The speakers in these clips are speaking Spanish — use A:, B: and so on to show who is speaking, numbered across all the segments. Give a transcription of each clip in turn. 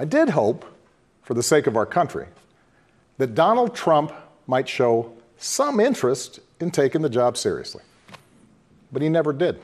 A: I did hope, for the sake of our country, that Donald Trump might show some interest in taking the job seriously. But he never did.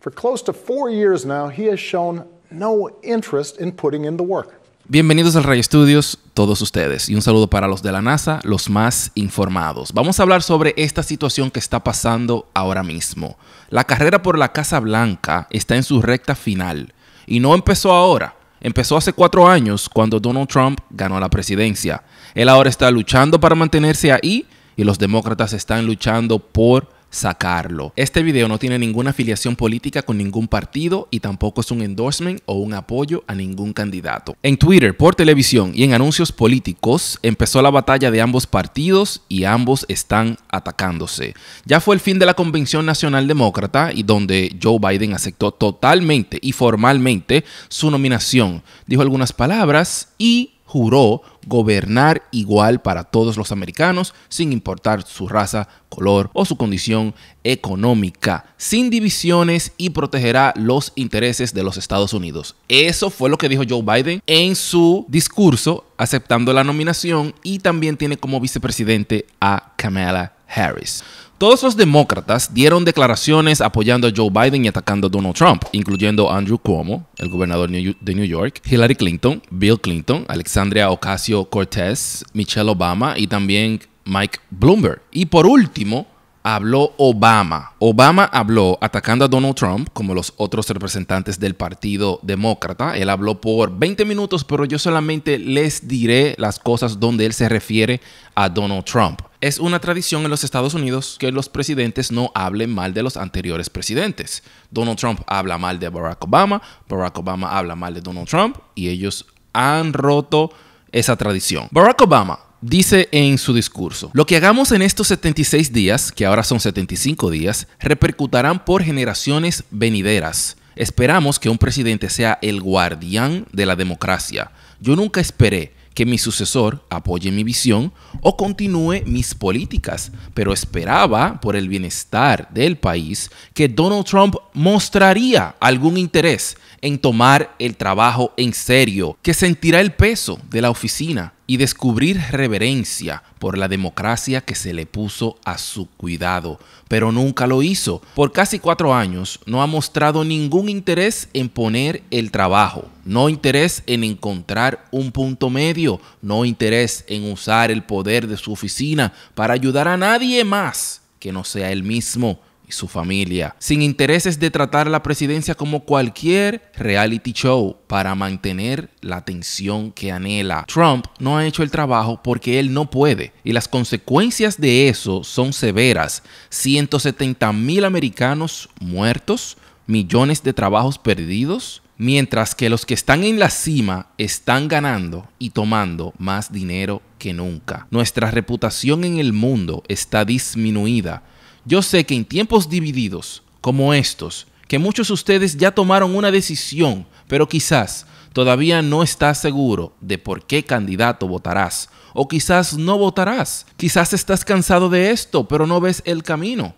A: For close to four years now, he has shown no interest in putting in the work. Bienvenidos al Ray Studios, todos ustedes, y un saludo para los de la NASA, los más informados. Vamos a hablar sobre esta situación que está pasando ahora mismo. La carrera por la Casa Blanca está en su recta final, y no empezó ahora empezó hace cuatro años cuando Donald Trump ganó la presidencia. Él ahora está luchando para mantenerse ahí y los demócratas están luchando por sacarlo. Este video no tiene ninguna afiliación política con ningún partido y tampoco es un endorsement o un apoyo a ningún candidato. En Twitter, por televisión y en anuncios políticos empezó la batalla de ambos partidos y ambos están atacándose. Ya fue el fin de la Convención Nacional Demócrata y donde Joe Biden aceptó totalmente y formalmente su nominación. Dijo algunas palabras y juró gobernar igual para todos los americanos, sin importar su raza, color o su condición económica, sin divisiones y protegerá los intereses de los Estados Unidos. Eso fue lo que dijo Joe Biden en su discurso aceptando la nominación y también tiene como vicepresidente a Kamala Harris. Todos los demócratas dieron declaraciones apoyando a Joe Biden y atacando a Donald Trump, incluyendo Andrew Cuomo, el gobernador de New York, Hillary Clinton, Bill Clinton, Alexandria Ocasio Cortez, Michelle Obama y también Mike Bloomberg. Y por último, habló Obama. Obama habló atacando a Donald Trump, como los otros representantes del Partido Demócrata. Él habló por 20 minutos, pero yo solamente les diré las cosas donde él se refiere a Donald Trump. Es una tradición en los Estados Unidos que los presidentes no hablen mal de los anteriores presidentes. Donald Trump habla mal de Barack Obama, Barack Obama habla mal de Donald Trump y ellos han roto esa tradición. Barack Obama dice en su discurso, lo que hagamos en estos 76 días, que ahora son 75 días, repercutarán por generaciones venideras. Esperamos que un presidente sea el guardián de la democracia. Yo nunca esperé que mi sucesor apoye mi visión o continúe mis políticas, pero esperaba por el bienestar del país que Donald Trump mostraría algún interés en tomar el trabajo en serio, que sentirá el peso de la oficina y descubrir reverencia por la democracia que se le puso a su cuidado, pero nunca lo hizo. Por casi cuatro años no ha mostrado ningún interés en poner el trabajo, no interés en encontrar un punto medio, no interés en usar el poder de su oficina para ayudar a nadie más que no sea él mismo su familia, sin intereses de tratar la presidencia como cualquier reality show para mantener la atención que anhela. Trump no ha hecho el trabajo porque él no puede y las consecuencias de eso son severas. 170 mil americanos muertos, millones de trabajos perdidos, mientras que los que están en la cima están ganando y tomando más dinero que nunca. Nuestra reputación en el mundo está disminuida yo sé que en tiempos divididos como estos, que muchos de ustedes ya tomaron una decisión, pero quizás todavía no estás seguro de por qué candidato votarás, o quizás no votarás, quizás estás cansado de esto, pero no ves el camino,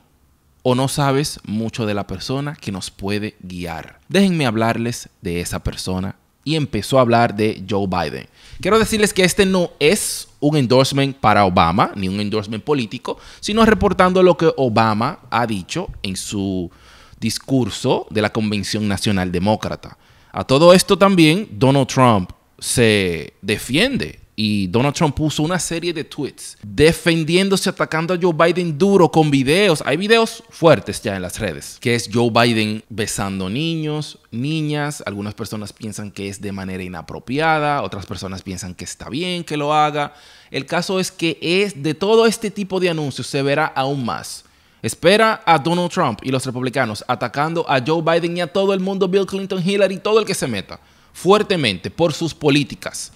A: o no sabes mucho de la persona que nos puede guiar. Déjenme hablarles de esa persona y empezó a hablar de Joe Biden. Quiero decirles que este no es un endorsement para Obama, ni un endorsement político, sino reportando lo que Obama ha dicho en su discurso de la Convención Nacional Demócrata. A todo esto también Donald Trump se defiende y Donald Trump puso una serie de tweets defendiéndose, atacando a Joe Biden duro con videos. Hay videos fuertes ya en las redes, que es Joe Biden besando niños, niñas. Algunas personas piensan que es de manera inapropiada, otras personas piensan que está bien que lo haga. El caso es que es de todo este tipo de anuncios se verá aún más. Espera a Donald Trump y los republicanos atacando a Joe Biden y a todo el mundo, Bill Clinton, Hillary, todo el que se meta fuertemente por sus políticas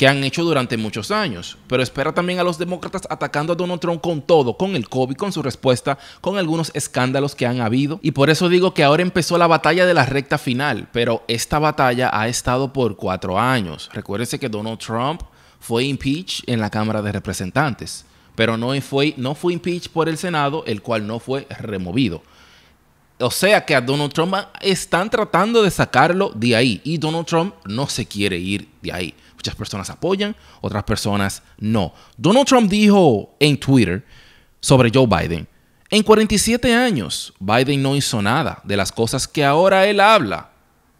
A: que han hecho durante muchos años, pero espera también a los demócratas atacando a Donald Trump con todo, con el COVID, con su respuesta, con algunos escándalos que han habido. Y por eso digo que ahora empezó la batalla de la recta final, pero esta batalla ha estado por cuatro años. Recuérdense que Donald Trump fue impeached en la Cámara de Representantes, pero no fue, no fue impeached por el Senado, el cual no fue removido. O sea que a Donald Trump están tratando de sacarlo de ahí y Donald Trump no se quiere ir de ahí. Muchas personas apoyan, otras personas no. Donald Trump dijo en Twitter sobre Joe Biden, en 47 años Biden no hizo nada de las cosas que ahora él habla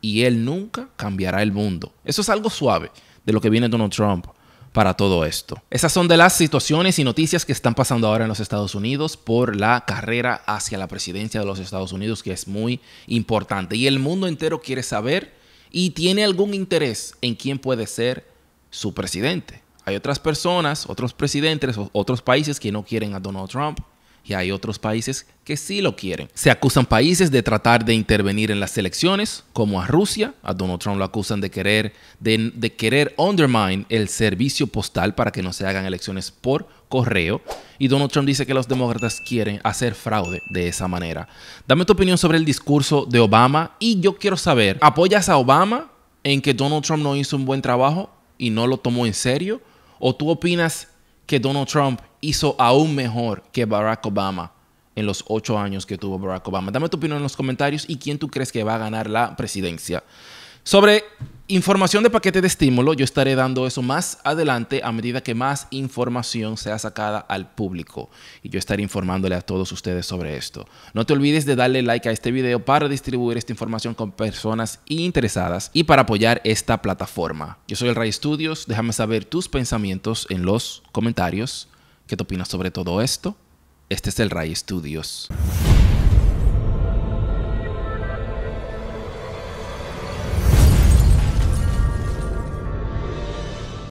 A: y él nunca cambiará el mundo. Eso es algo suave de lo que viene Donald Trump para todo esto. Esas son de las situaciones y noticias que están pasando ahora en los Estados Unidos por la carrera hacia la presidencia de los Estados Unidos, que es muy importante. Y el mundo entero quiere saber y tiene algún interés en quién puede ser su presidente. Hay otras personas, otros presidentes, otros países que no quieren a Donald Trump y hay otros países que sí lo quieren. Se acusan países de tratar de intervenir en las elecciones, como a Rusia. A Donald Trump lo acusan de querer, de, de querer undermine el servicio postal para que no se hagan elecciones por correo. Y Donald Trump dice que los demócratas quieren hacer fraude de esa manera. Dame tu opinión sobre el discurso de Obama y yo quiero saber, ¿apoyas a Obama en que Donald Trump no hizo un buen trabajo y no lo tomó en serio? ¿O tú opinas que Donald Trump hizo aún mejor que Barack Obama en los ocho años que tuvo Barack Obama? Dame tu opinión en los comentarios y quién tú crees que va a ganar la presidencia. Sobre información de paquete de estímulo, yo estaré dando eso más adelante a medida que más información sea sacada al público y yo estaré informándole a todos ustedes sobre esto. No te olvides de darle like a este video para distribuir esta información con personas interesadas y para apoyar esta plataforma. Yo soy el Ray Studios, déjame saber tus pensamientos en los comentarios. ¿Qué te opinas sobre todo esto? Este es el Ray Studios.